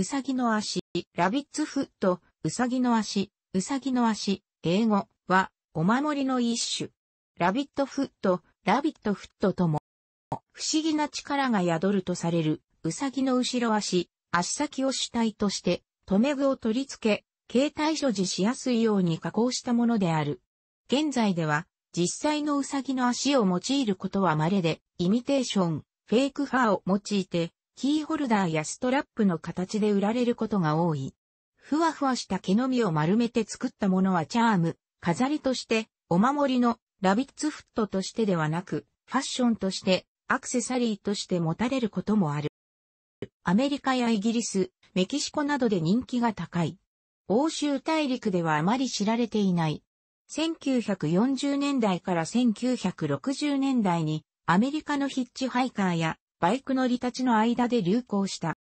うさぎの足、ラビッツフット、うさぎの足、うさぎの足、英語は、お守りの一種。ラビットフット、ラビットフットとも、不思議な力が宿るとされる、うさぎの後ろ足、足先を主体として、留め具を取り付け、携帯所持しやすいように加工したものである。現在では、実際のうさぎの足を用いることは稀で、イミテーション、フェイクファーを用いて、キーホルダーやストラップの形で売られることが多い。ふわふわした毛のみを丸めて作ったものはチャーム、飾りとして、お守りのラビッツフットとしてではなく、ファッションとして、アクセサリーとして持たれることもある。アメリカやイギリス、メキシコなどで人気が高い。欧州大陸ではあまり知られていない。1940年代から1960年代にアメリカのヒッチハイカーやバイク乗りたちの間で流行した。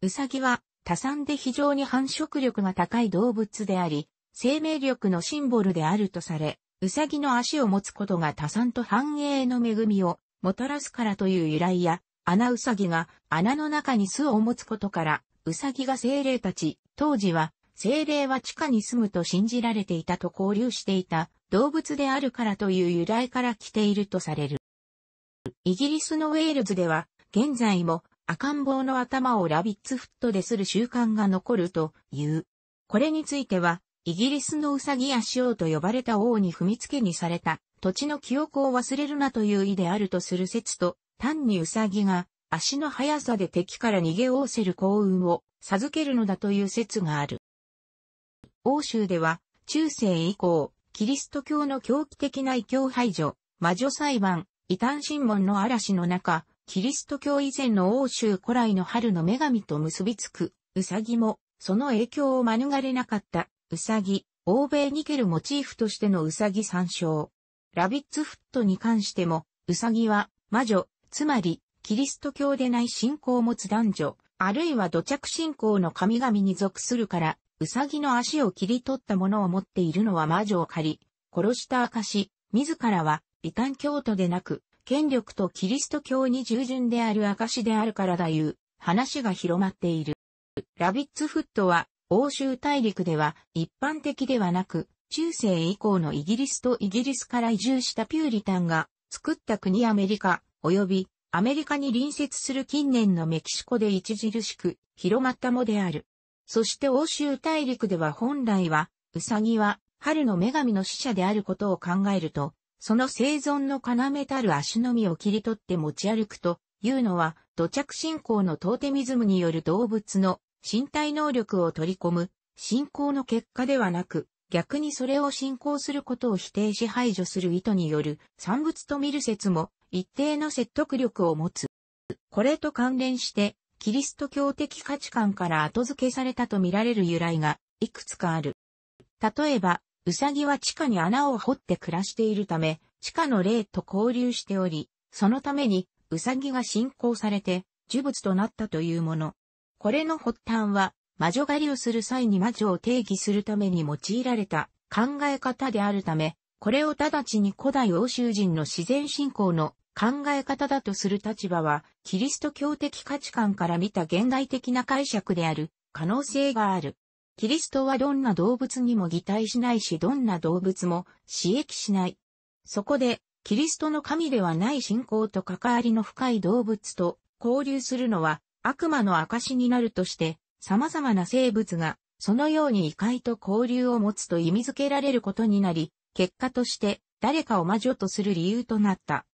ウサギは多産で非常に繁殖力が高い動物であり、生命力のシンボルであるとされ、ウサギの足を持つことが多産と繁栄の恵みをもたらすからという由来や、穴ウサギが穴の中に巣を持つことから、ウサギが精霊たち、当時は精霊は地下に住むと信じられていたと交流していた動物であるからという由来から来ているとされる。イギリスのウェールズでは、現在も赤ん坊の頭をラビッツフットでする習慣が残るという。これについては、イギリスのウサギやシと呼ばれた王に踏みつけにされた土地の記憶を忘れるなという意であるとする説と、単にウサギが足の速さで敵から逃げおうせる幸運を授けるのだという説がある。欧州では中世以降、キリスト教の狂気的な異教排除、魔女裁判、異端神門の嵐の中、キリスト教以前の欧州古来の春の女神と結びつく、ウサギも、その影響を免れなかった、ウサギ、欧米ニケルモチーフとしてのウサギ参照。ラビッツフットに関しても、ウサギは、魔女、つまり、キリスト教でない信仰を持つ男女、あるいは土着信仰の神々に属するから、ウサギの足を切り取ったものを持っているのは魔女を借り、殺した証、自らは異端教徒でなく、権力とキリスト教に従順である証であるからだいう話が広まっている。ラビッツフットは欧州大陸では一般的ではなく、中世以降のイギリスとイギリスから移住したピューリタンが作った国アメリカ及びアメリカに隣接する近年のメキシコで著しく広まったもである。そして欧州大陸では本来は、ウサギは春の女神の使者であることを考えると、その生存の要たる足のみを切り取って持ち歩くというのは、土着信仰のトーテミズムによる動物の身体能力を取り込む信仰の結果ではなく、逆にそれを信仰することを否定し排除する意図による産物と見る説も一定の説得力を持つ。これと関連して、キリスト教的価値観から後付けされたとみられる由来がいくつかある。例えば、ウサギは地下に穴を掘って暮らしているため、地下の霊と交流しており、そのためにウサギが信仰されて、呪物となったというもの。これの発端は、魔女狩りをする際に魔女を定義するために用いられた考え方であるため、これを直ちに古代欧州人の自然信仰の考え方だとする立場は、キリスト教的価値観から見た現代的な解釈である可能性がある。キリストはどんな動物にも擬態しないしどんな動物も刺激しない。そこで、キリストの神ではない信仰と関わりの深い動物と交流するのは悪魔の証になるとして、様々な生物がそのように異界と交流を持つと意味づけられることになり、結果として誰かを魔女とする理由となった。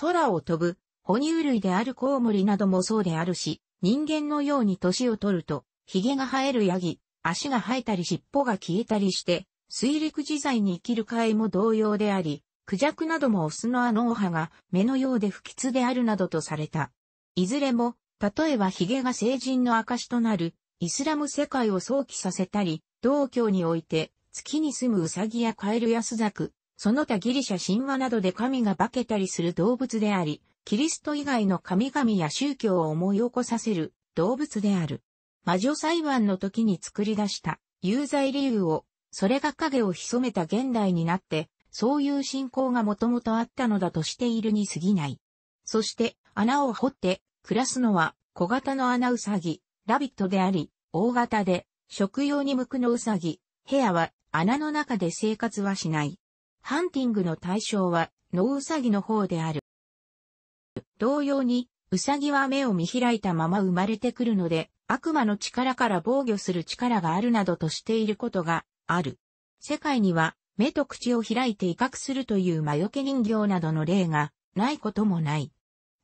空を飛ぶ、哺乳類であるコウモリなどもそうであるし、人間のように年を取ると、髭が生えるヤギ、足が生えたり尻尾が消えたりして、水陸自在に生きる飼も同様であり、クジャクなどもオスのアノーハが目のようで不吉であるなどとされた。いずれも、例えばヒゲが成人の証となる、イスラム世界を想起させたり、同教において、月に住むウサギやカエルやスザク、その他ギリシャ神話などで神が化けたりする動物であり、キリスト以外の神々や宗教を思い起こさせる動物である。魔女裁判の時に作り出した有罪理由を、それが影を潜めた現代になって、そういう信仰がもともとあったのだとしているに過ぎない。そして、穴を掘って、暮らすのは、小型の穴うさぎ、ラビットであり、大型で、食用に向くのうさぎ、部屋は、穴の中で生活はしない。ハンティングの対象は、ノウサギの方である。同様に、ウサギは目を見開いたまま生まれてくるので、悪魔の力から防御する力があるなどとしていることがある。世界には目と口を開いて威嚇するという魔除け人形などの例がないこともない。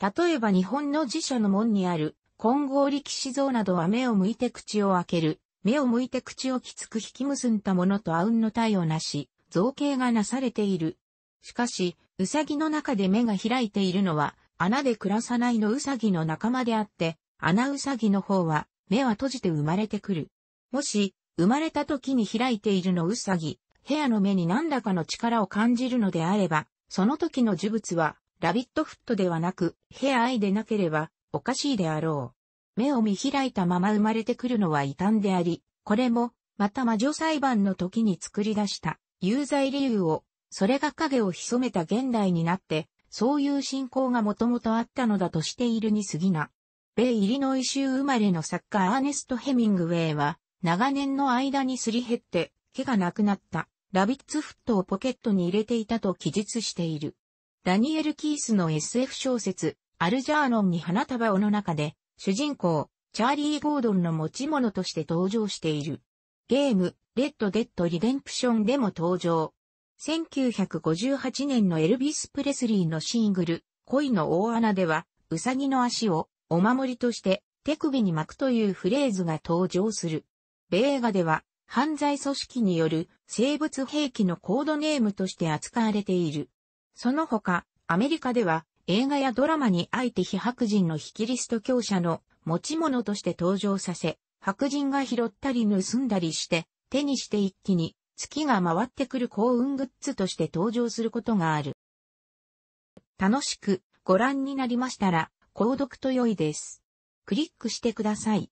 例えば日本の辞書の門にある金剛力士像などは目を向いて口を開ける、目を向いて口をきつく引き結んだものとあうんの体をなし、造形がなされている。しかし、うさぎの中で目が開いているのは、穴で暮らさないのうさぎの仲間であって、穴うさぎの方は、目は閉じて生まれてくる。もし、生まれた時に開いているのうさぎ、部屋の目に何らかの力を感じるのであれば、その時の呪物は、ラビットフットではなく、部屋愛でなければ、おかしいであろう。目を見開いたまま生まれてくるのは異端であり、これも、また魔女裁判の時に作り出した、有罪理由を、それが影を潜めた現代になって、そういう信仰がもともとあったのだとしているに過ぎな米イリノイ州生まれの作家アーネスト・ヘミングウェイは、長年の間にすり減って、毛がなくなった、ラビッツフットをポケットに入れていたと記述している。ダニエル・キースの SF 小説、アルジャーノンに花束をの中で、主人公、チャーリー・ゴードンの持ち物として登場している。ゲーム、レッド・デッド・リデンプションでも登場。1958年のエルビス・プレスリーのシングル、恋の大穴では、ウサギの足をお守りとして手首に巻くというフレーズが登場する。米映画では犯罪組織による生物兵器のコードネームとして扱われている。その他、アメリカでは映画やドラマにあえて非白人の非キリスト教者の持ち物として登場させ、白人が拾ったり盗んだりして、手にして一気に月が回ってくる幸運グッズとして登場することがある。楽しくご覧になりましたら、購読と良いです。クリックしてください。